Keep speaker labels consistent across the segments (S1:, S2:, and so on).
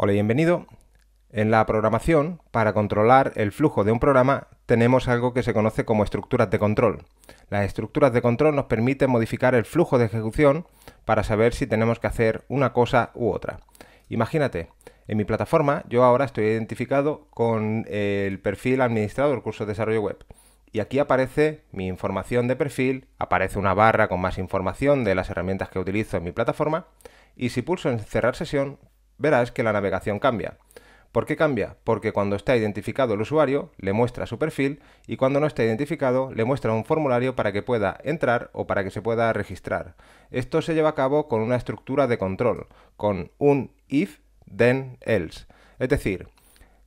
S1: Hola, y bienvenido. En la programación, para controlar el flujo de un programa, tenemos algo que se conoce como estructuras de control. Las estructuras de control nos permiten modificar el flujo de ejecución para saber si tenemos que hacer una cosa u otra. Imagínate, en mi plataforma yo ahora estoy identificado con el perfil administrador curso de desarrollo web. Y aquí aparece mi información de perfil, aparece una barra con más información de las herramientas que utilizo en mi plataforma y si pulso en cerrar sesión verás que la navegación cambia. ¿Por qué cambia? Porque cuando está identificado el usuario, le muestra su perfil y cuando no está identificado, le muestra un formulario para que pueda entrar o para que se pueda registrar. Esto se lleva a cabo con una estructura de control, con un if, then, else. Es decir,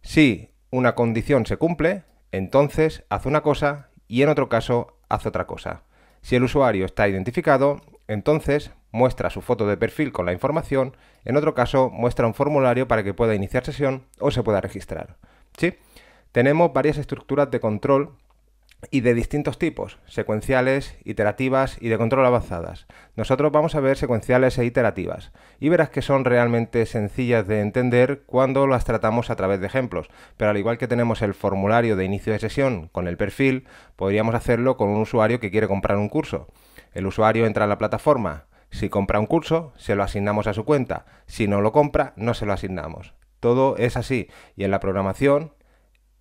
S1: si una condición se cumple, entonces hace una cosa y en otro caso hace otra cosa. Si el usuario está identificado, entonces, muestra su foto de perfil con la información, en otro caso, muestra un formulario para que pueda iniciar sesión o se pueda registrar. ¿Sí? Tenemos varias estructuras de control y de distintos tipos, secuenciales, iterativas y de control avanzadas. Nosotros vamos a ver secuenciales e iterativas y verás que son realmente sencillas de entender cuando las tratamos a través de ejemplos, pero al igual que tenemos el formulario de inicio de sesión con el perfil, podríamos hacerlo con un usuario que quiere comprar un curso. El usuario entra a la plataforma. Si compra un curso, se lo asignamos a su cuenta. Si no lo compra, no se lo asignamos. Todo es así. Y en la programación,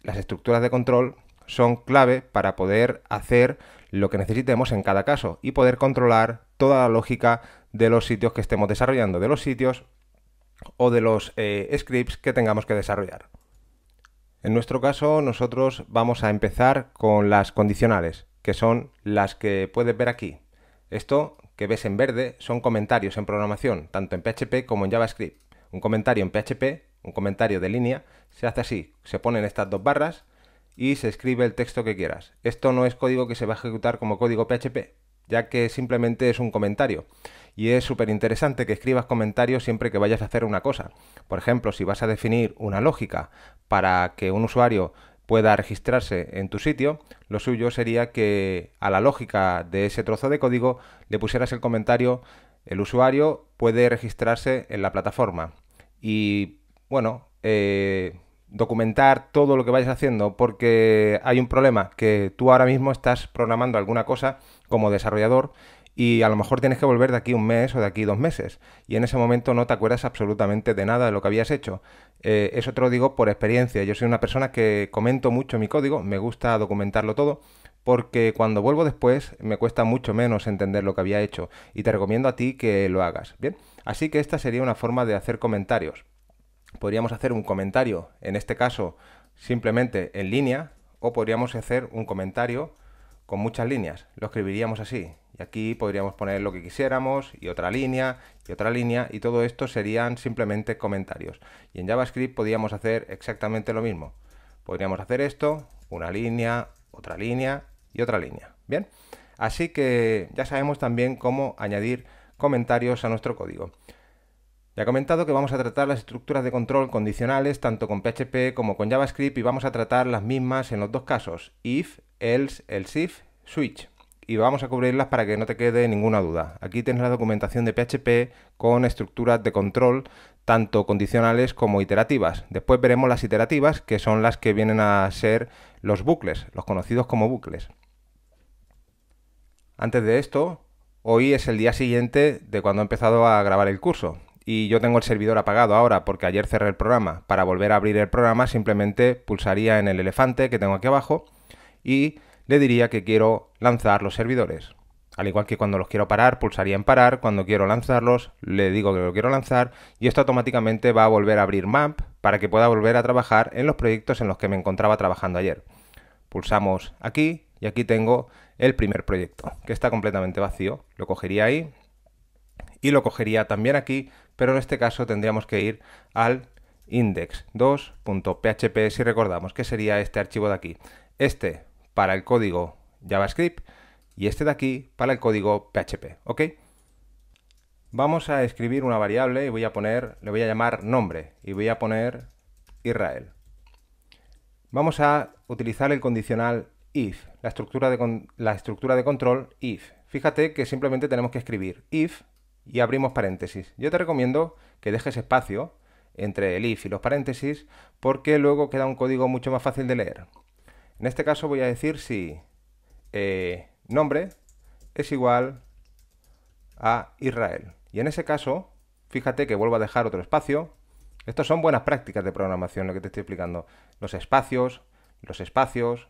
S1: las estructuras de control son clave para poder hacer lo que necesitemos en cada caso y poder controlar toda la lógica de los sitios que estemos desarrollando, de los sitios o de los eh, scripts que tengamos que desarrollar. En nuestro caso, nosotros vamos a empezar con las condicionales, que son las que puedes ver aquí. Esto que ves en verde son comentarios en programación, tanto en PHP como en JavaScript. Un comentario en PHP, un comentario de línea, se hace así, se ponen estas dos barras y se escribe el texto que quieras. Esto no es código que se va a ejecutar como código PHP, ya que simplemente es un comentario. Y es súper interesante que escribas comentarios siempre que vayas a hacer una cosa. Por ejemplo, si vas a definir una lógica para que un usuario pueda registrarse en tu sitio, lo suyo sería que a la lógica de ese trozo de código le pusieras el comentario el usuario puede registrarse en la plataforma y bueno, eh, documentar todo lo que vayas haciendo porque hay un problema que tú ahora mismo estás programando alguna cosa como desarrollador y a lo mejor tienes que volver de aquí un mes o de aquí dos meses y en ese momento no te acuerdas absolutamente de nada de lo que habías hecho. Eh, eso te lo digo por experiencia. Yo soy una persona que comento mucho mi código, me gusta documentarlo todo porque cuando vuelvo después me cuesta mucho menos entender lo que había hecho y te recomiendo a ti que lo hagas. Bien, así que esta sería una forma de hacer comentarios. Podríamos hacer un comentario, en este caso simplemente en línea, o podríamos hacer un comentario con muchas líneas. Lo escribiríamos así aquí podríamos poner lo que quisiéramos y otra línea y otra línea y todo esto serían simplemente comentarios. Y en JavaScript podríamos hacer exactamente lo mismo. Podríamos hacer esto, una línea, otra línea y otra línea. Bien, así que ya sabemos también cómo añadir comentarios a nuestro código. Ya he comentado que vamos a tratar las estructuras de control condicionales tanto con PHP como con JavaScript y vamos a tratar las mismas en los dos casos, if, else, else if, switch y vamos a cubrirlas para que no te quede ninguna duda. Aquí tienes la documentación de PHP con estructuras de control, tanto condicionales como iterativas. Después veremos las iterativas, que son las que vienen a ser los bucles, los conocidos como bucles. Antes de esto, hoy es el día siguiente de cuando he empezado a grabar el curso, y yo tengo el servidor apagado ahora porque ayer cerré el programa. Para volver a abrir el programa simplemente pulsaría en el elefante que tengo aquí abajo y le diría que quiero lanzar los servidores. Al igual que cuando los quiero parar, pulsaría en parar, cuando quiero lanzarlos, le digo que lo quiero lanzar y esto automáticamente va a volver a abrir map para que pueda volver a trabajar en los proyectos en los que me encontraba trabajando ayer. Pulsamos aquí y aquí tengo el primer proyecto, que está completamente vacío. Lo cogería ahí y lo cogería también aquí, pero en este caso tendríamos que ir al index2.php si recordamos que sería este archivo de aquí. Este para el código JavaScript y este de aquí para el código PHP, ¿ok? Vamos a escribir una variable y voy a poner, le voy a llamar nombre y voy a poner Israel. Vamos a utilizar el condicional if, la estructura de, la estructura de control if. Fíjate que simplemente tenemos que escribir if y abrimos paréntesis. Yo te recomiendo que dejes espacio entre el if y los paréntesis porque luego queda un código mucho más fácil de leer. En este caso voy a decir si eh, nombre es igual a Israel. Y en ese caso, fíjate que vuelvo a dejar otro espacio. Estas son buenas prácticas de programación, lo que te estoy explicando. Los espacios, los espacios,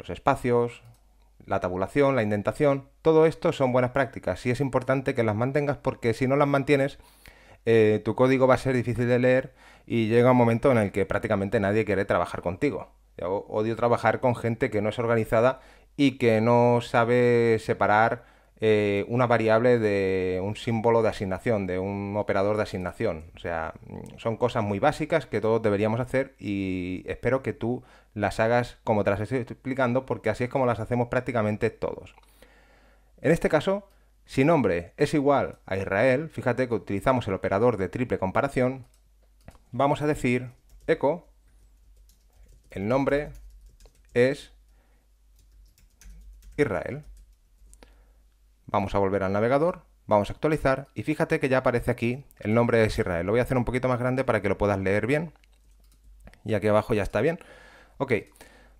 S1: los espacios, la tabulación, la indentación, todo esto son buenas prácticas y es importante que las mantengas porque si no las mantienes, eh, tu código va a ser difícil de leer y llega un momento en el que prácticamente nadie quiere trabajar contigo odio trabajar con gente que no es organizada y que no sabe separar eh, una variable de un símbolo de asignación, de un operador de asignación. O sea, son cosas muy básicas que todos deberíamos hacer y espero que tú las hagas como te las estoy explicando porque así es como las hacemos prácticamente todos. En este caso, si nombre es igual a Israel, fíjate que utilizamos el operador de triple comparación, vamos a decir eco el nombre es Israel. Vamos a volver al navegador, vamos a actualizar y fíjate que ya aparece aquí el nombre es Israel. Lo voy a hacer un poquito más grande para que lo puedas leer bien. Y aquí abajo ya está bien. Ok,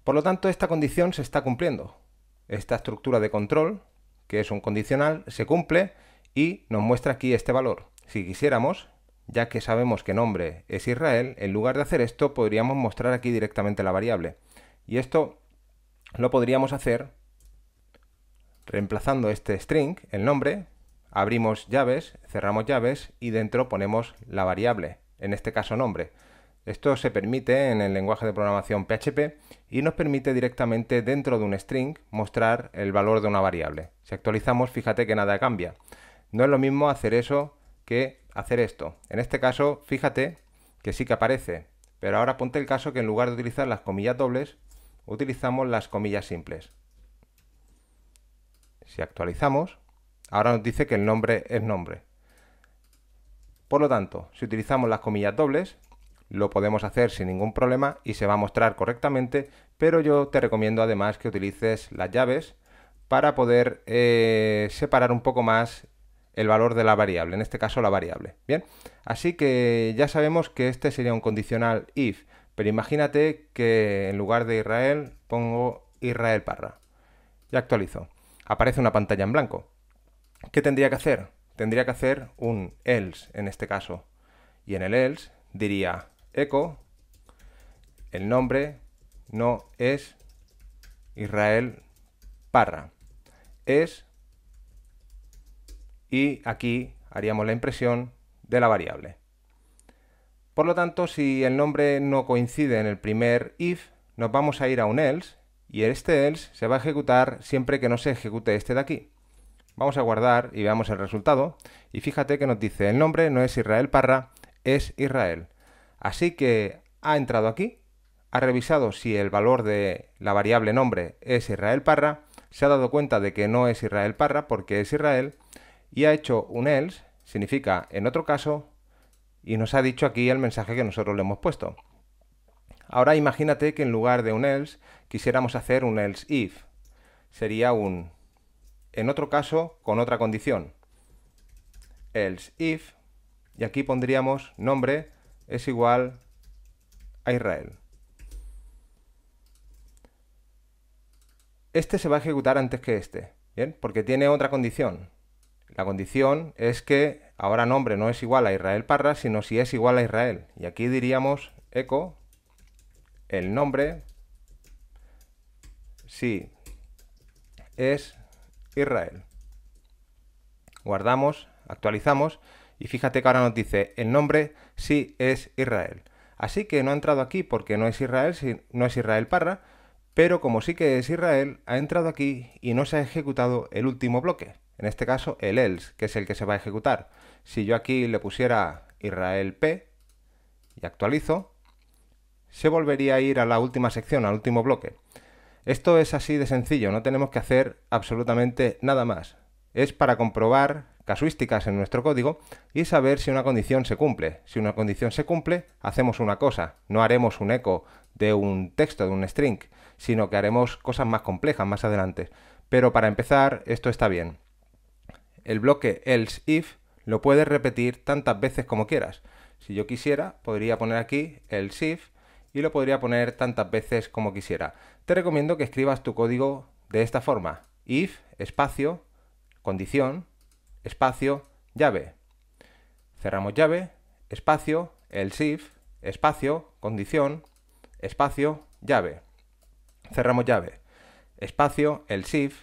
S1: por lo tanto esta condición se está cumpliendo. Esta estructura de control, que es un condicional, se cumple y nos muestra aquí este valor. Si quisiéramos, ya que sabemos que nombre es Israel, en lugar de hacer esto podríamos mostrar aquí directamente la variable. Y esto lo podríamos hacer reemplazando este string, el nombre, abrimos llaves, cerramos llaves y dentro ponemos la variable, en este caso nombre. Esto se permite en el lenguaje de programación PHP y nos permite directamente dentro de un string mostrar el valor de una variable. Si actualizamos, fíjate que nada cambia. No es lo mismo hacer eso que hacer esto. En este caso, fíjate que sí que aparece, pero ahora ponte el caso que en lugar de utilizar las comillas dobles, utilizamos las comillas simples. Si actualizamos, ahora nos dice que el nombre es nombre. Por lo tanto, si utilizamos las comillas dobles, lo podemos hacer sin ningún problema y se va a mostrar correctamente, pero yo te recomiendo además que utilices las llaves para poder eh, separar un poco más el valor de la variable, en este caso la variable. Bien, así que ya sabemos que este sería un condicional if, pero imagínate que en lugar de Israel pongo Israel Parra. Y actualizo. Aparece una pantalla en blanco. ¿Qué tendría que hacer? Tendría que hacer un else en este caso. Y en el else diría echo, el nombre no es Israel Parra, es y aquí haríamos la impresión de la variable. Por lo tanto, si el nombre no coincide en el primer if, nos vamos a ir a un else y este else se va a ejecutar siempre que no se ejecute este de aquí. Vamos a guardar y veamos el resultado. Y fíjate que nos dice el nombre no es Israel Parra, es Israel. Así que ha entrado aquí, ha revisado si el valor de la variable nombre es Israel Parra, se ha dado cuenta de que no es Israel Parra porque es Israel y ha hecho un else, significa en otro caso, y nos ha dicho aquí el mensaje que nosotros le hemos puesto. Ahora imagínate que en lugar de un else quisiéramos hacer un else if. Sería un en otro caso con otra condición. Else if, y aquí pondríamos nombre es igual a Israel. Este se va a ejecutar antes que este, ¿bien? Porque tiene otra condición. La condición es que ahora nombre no es igual a Israel Parra, sino si es igual a Israel. Y aquí diríamos eco el nombre sí es Israel. Guardamos, actualizamos y fíjate que ahora nos dice el nombre si es Israel. Así que no ha entrado aquí porque no es Israel, si no es Israel Parra, pero como sí que es Israel, ha entrado aquí y no se ha ejecutado el último bloque, en este caso el else, que es el que se va a ejecutar. Si yo aquí le pusiera Israel P y actualizo, se volvería a ir a la última sección, al último bloque. Esto es así de sencillo, no tenemos que hacer absolutamente nada más. Es para comprobar casuísticas en nuestro código y saber si una condición se cumple. Si una condición se cumple, hacemos una cosa, no haremos un eco de un texto, de un string, sino que haremos cosas más complejas más adelante. Pero para empezar, esto está bien. El bloque else if lo puedes repetir tantas veces como quieras. Si yo quisiera, podría poner aquí else if y lo podría poner tantas veces como quisiera. Te recomiendo que escribas tu código de esta forma. If, espacio, condición, espacio, llave. Cerramos llave, espacio, else if, espacio, condición, espacio, llave cerramos llave, espacio, el shift,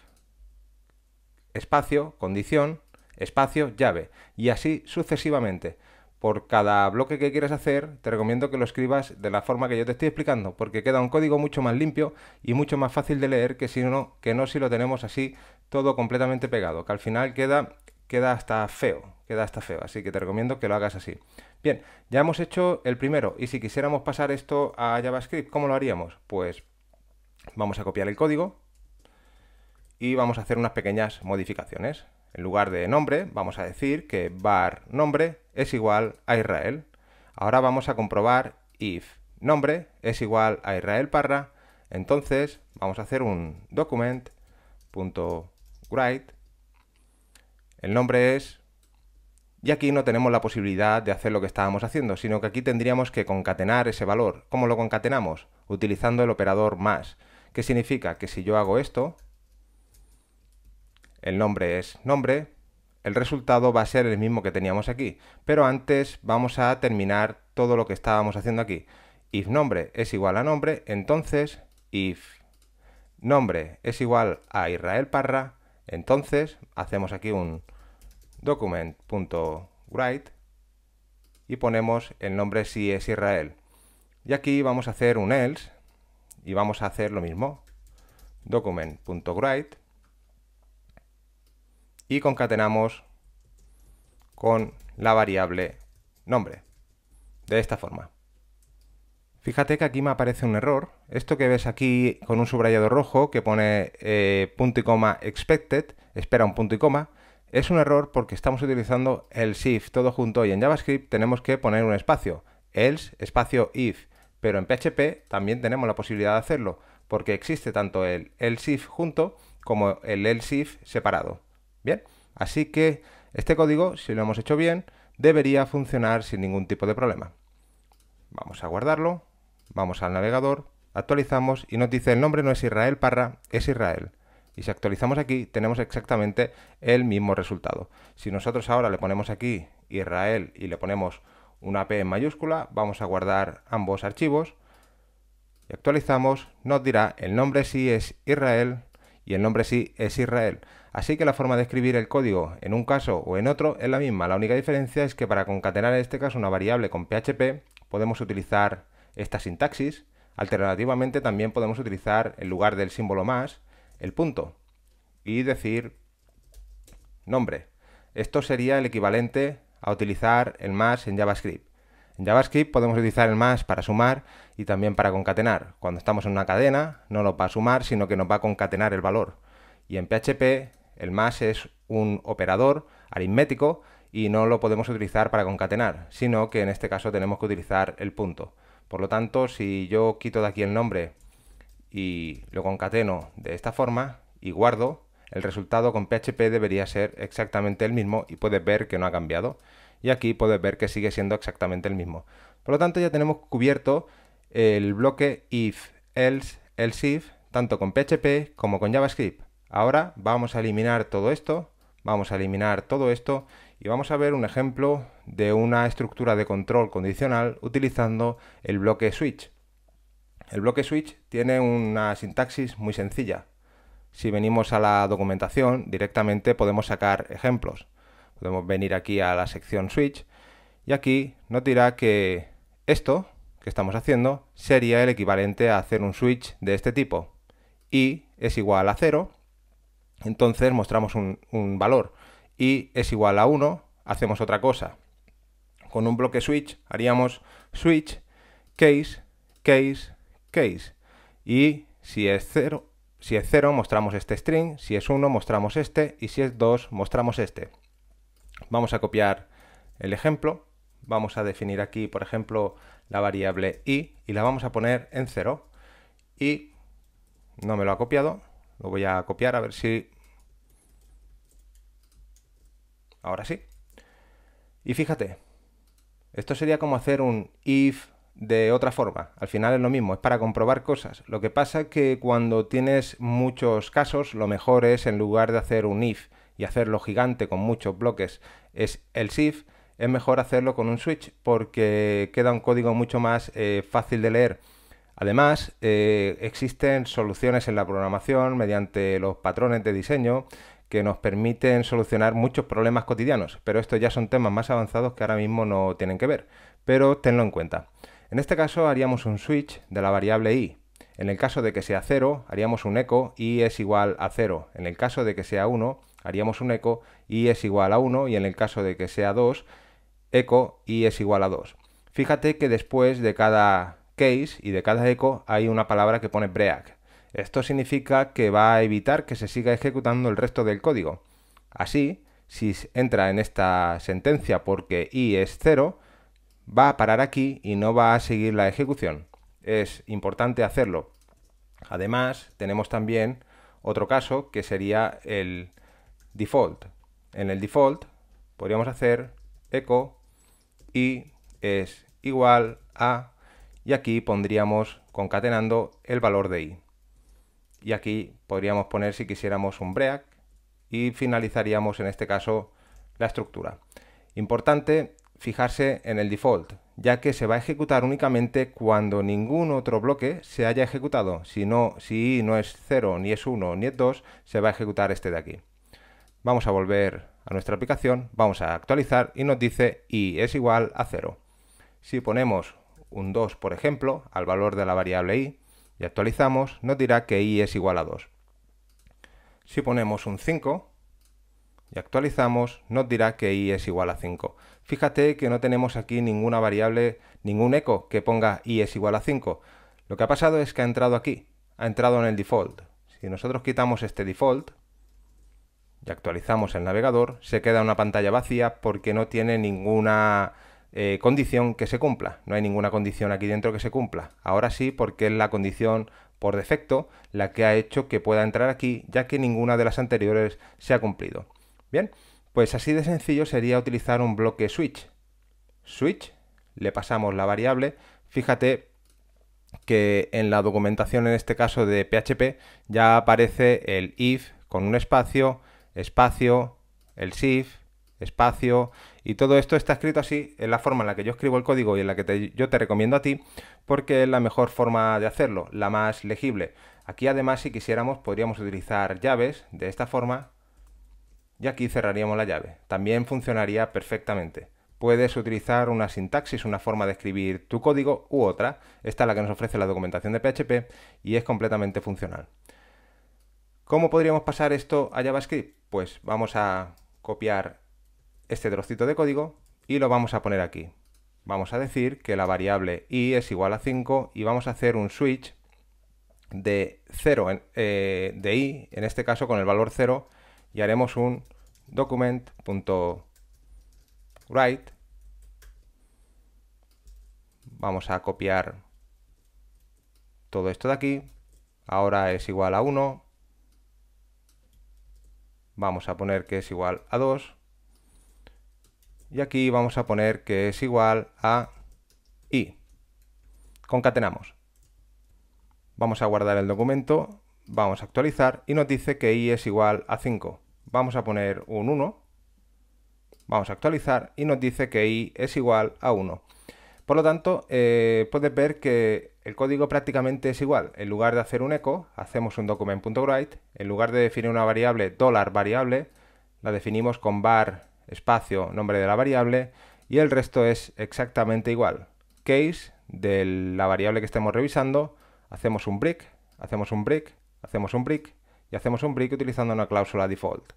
S1: espacio, condición, espacio, llave, y así sucesivamente. Por cada bloque que quieras hacer, te recomiendo que lo escribas de la forma que yo te estoy explicando, porque queda un código mucho más limpio y mucho más fácil de leer que si no, que no si lo tenemos así todo completamente pegado, que al final queda, queda hasta feo, queda hasta feo, así que te recomiendo que lo hagas así. Bien, ya hemos hecho el primero, y si quisiéramos pasar esto a JavaScript, ¿cómo lo haríamos? Pues Vamos a copiar el código y vamos a hacer unas pequeñas modificaciones. En lugar de nombre, vamos a decir que bar nombre es igual a Israel. Ahora vamos a comprobar if nombre es igual a Israel Parra. Entonces vamos a hacer un document.write. El nombre es... Y aquí no tenemos la posibilidad de hacer lo que estábamos haciendo, sino que aquí tendríamos que concatenar ese valor. ¿Cómo lo concatenamos? Utilizando el operador más. ¿Qué significa? Que si yo hago esto, el nombre es nombre, el resultado va a ser el mismo que teníamos aquí. Pero antes vamos a terminar todo lo que estábamos haciendo aquí. If nombre es igual a nombre, entonces if nombre es igual a Israel Parra, entonces hacemos aquí un document.write y ponemos el nombre si es Israel. Y aquí vamos a hacer un else y vamos a hacer lo mismo. Document.write y concatenamos con la variable nombre. De esta forma. Fíjate que aquí me aparece un error. Esto que ves aquí con un subrayado rojo que pone eh, punto y coma expected, espera un punto y coma, es un error porque estamos utilizando el if todo junto y en JavaScript tenemos que poner un espacio. Else, espacio if pero en PHP también tenemos la posibilidad de hacerlo, porque existe tanto el lsif junto como el lsif separado. Bien, así que este código, si lo hemos hecho bien, debería funcionar sin ningún tipo de problema. Vamos a guardarlo, vamos al navegador, actualizamos y nos dice el nombre no es Israel Parra, es Israel. Y si actualizamos aquí, tenemos exactamente el mismo resultado. Si nosotros ahora le ponemos aquí Israel y le ponemos una P en mayúscula, vamos a guardar ambos archivos y actualizamos, nos dirá el nombre sí es Israel y el nombre sí es Israel. Así que la forma de escribir el código en un caso o en otro es la misma, la única diferencia es que para concatenar en este caso una variable con PHP podemos utilizar esta sintaxis, alternativamente también podemos utilizar en lugar del símbolo más el punto y decir nombre. Esto sería el equivalente a utilizar el más en JavaScript. En JavaScript podemos utilizar el más para sumar y también para concatenar. Cuando estamos en una cadena, no lo va a sumar, sino que nos va a concatenar el valor. Y en PHP, el más es un operador aritmético y no lo podemos utilizar para concatenar, sino que en este caso tenemos que utilizar el punto. Por lo tanto, si yo quito de aquí el nombre y lo concateno de esta forma y guardo, el resultado con PHP debería ser exactamente el mismo y puedes ver que no ha cambiado. Y aquí puedes ver que sigue siendo exactamente el mismo. Por lo tanto, ya tenemos cubierto el bloque if, else, else if, tanto con PHP como con JavaScript. Ahora vamos a eliminar todo esto, vamos a eliminar todo esto y vamos a ver un ejemplo de una estructura de control condicional utilizando el bloque switch. El bloque switch tiene una sintaxis muy sencilla. Si venimos a la documentación, directamente podemos sacar ejemplos. Podemos venir aquí a la sección switch y aquí nos dirá que esto que estamos haciendo sería el equivalente a hacer un switch de este tipo. Y es igual a 0, entonces mostramos un, valor. Y es igual a 1, hacemos otra cosa. Con un bloque switch haríamos switch, case, case, case. Y si es 0, si es 0, mostramos este string, si es 1, mostramos este, y si es 2, mostramos este. Vamos a copiar el ejemplo, vamos a definir aquí, por ejemplo, la variable i, y la vamos a poner en 0. Y no me lo ha copiado, lo voy a copiar a ver si... Ahora sí. Y fíjate, esto sería como hacer un if de otra forma. Al final es lo mismo, es para comprobar cosas. Lo que pasa es que cuando tienes muchos casos, lo mejor es, en lugar de hacer un if y hacerlo gigante con muchos bloques, es el SIF, es mejor hacerlo con un switch porque queda un código mucho más eh, fácil de leer. Además, eh, existen soluciones en la programación mediante los patrones de diseño que nos permiten solucionar muchos problemas cotidianos, pero estos ya son temas más avanzados que ahora mismo no tienen que ver, pero tenlo en cuenta. En este caso haríamos un switch de la variable i. En el caso de que sea 0, haríamos un eco y es igual a 0. En el caso de que sea 1, haríamos un eco y es igual a 1 y en el caso de que sea 2, eco y es igual a 2. Fíjate que después de cada case y de cada eco hay una palabra que pone break. Esto significa que va a evitar que se siga ejecutando el resto del código. Así, si entra en esta sentencia porque i es 0, va a parar aquí y no va a seguir la ejecución. Es importante hacerlo. Además, tenemos también otro caso que sería el default. En el default podríamos hacer echo y es igual a y aquí pondríamos concatenando el valor de i. Y aquí podríamos poner si quisiéramos un break y finalizaríamos en este caso la estructura. Importante fijarse en el default, ya que se va a ejecutar únicamente cuando ningún otro bloque se haya ejecutado. Si, no, si no es 0, ni es 1, ni es 2, se va a ejecutar este de aquí. Vamos a volver a nuestra aplicación, vamos a actualizar y nos dice i es igual a 0. Si ponemos un 2, por ejemplo, al valor de la variable i y actualizamos, nos dirá que i es igual a 2. Si ponemos un 5, y actualizamos, nos dirá que i es igual a 5. Fíjate que no tenemos aquí ninguna variable, ningún eco que ponga i es igual a 5. Lo que ha pasado es que ha entrado aquí, ha entrado en el default. Si nosotros quitamos este default y actualizamos el navegador, se queda una pantalla vacía porque no tiene ninguna eh, condición que se cumpla. No hay ninguna condición aquí dentro que se cumpla. Ahora sí, porque es la condición por defecto la que ha hecho que pueda entrar aquí, ya que ninguna de las anteriores se ha cumplido. Bien, pues así de sencillo sería utilizar un bloque switch. Switch, le pasamos la variable. Fíjate que en la documentación, en este caso de PHP, ya aparece el if con un espacio, espacio, el shift, espacio y todo esto está escrito así en la forma en la que yo escribo el código y en la que yo te recomiendo a ti porque es la mejor forma de hacerlo, la más legible. Aquí además si quisiéramos podríamos utilizar llaves de esta forma y aquí cerraríamos la llave. También funcionaría perfectamente. Puedes utilizar una sintaxis, una forma de escribir tu código u otra. Esta es la que nos ofrece la documentación de PHP y es completamente funcional. ¿Cómo podríamos pasar esto a JavaScript? Pues vamos a copiar este trocito de código y lo vamos a poner aquí. Vamos a decir que la variable i es igual a 5 y vamos a hacer un switch de 0 eh, de i, en este caso con el valor 0, y haremos un document.write. Vamos a copiar todo esto de aquí. Ahora es igual a 1. Vamos a poner que es igual a 2. Y aquí vamos a poner que es igual a i. Concatenamos. Vamos a guardar el documento vamos a actualizar y nos dice que i es igual a 5. Vamos a poner un 1, vamos a actualizar y nos dice que i es igual a 1. Por lo tanto, eh, puedes ver que el código prácticamente es igual. En lugar de hacer un echo, hacemos un document.write. En lugar de definir una variable dólar variable, la definimos con bar espacio nombre de la variable y el resto es exactamente igual. Case de la variable que estemos revisando, hacemos un brick, hacemos un brick. Hacemos un brick y hacemos un brick utilizando una cláusula default.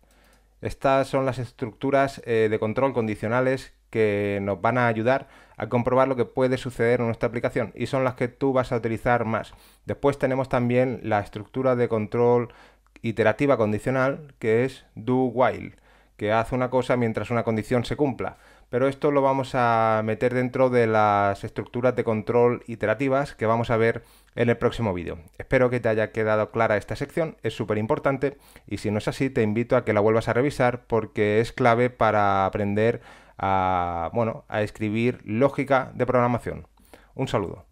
S1: Estas son las estructuras eh, de control condicionales que nos van a ayudar a comprobar lo que puede suceder en nuestra aplicación y son las que tú vas a utilizar más. Después tenemos también la estructura de control iterativa condicional que es do while, que hace una cosa mientras una condición se cumpla. Pero esto lo vamos a meter dentro de las estructuras de control iterativas que vamos a ver en el próximo vídeo. Espero que te haya quedado clara esta sección, es súper importante y si no es así te invito a que la vuelvas a revisar porque es clave para aprender a, bueno, a escribir lógica de programación. Un saludo.